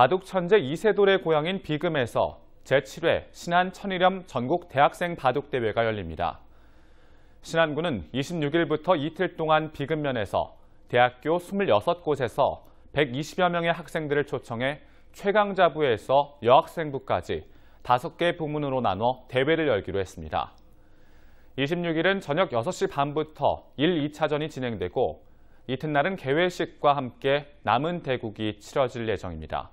바둑 천재 이세돌의 고향인 비금에서 제7회 신안 천일염 전국 대학생 바둑대회가 열립니다. 신안군은 26일부터 이틀 동안 비금면에서 대학교 26곳에서 120여 명의 학생들을 초청해 최강자부에서 여학생부까지 5개 부문으로 나눠 대회를 열기로 했습니다. 26일은 저녁 6시 반부터 1, 2차전이 진행되고 이튿날은 개회식과 함께 남은 대국이 치러질 예정입니다.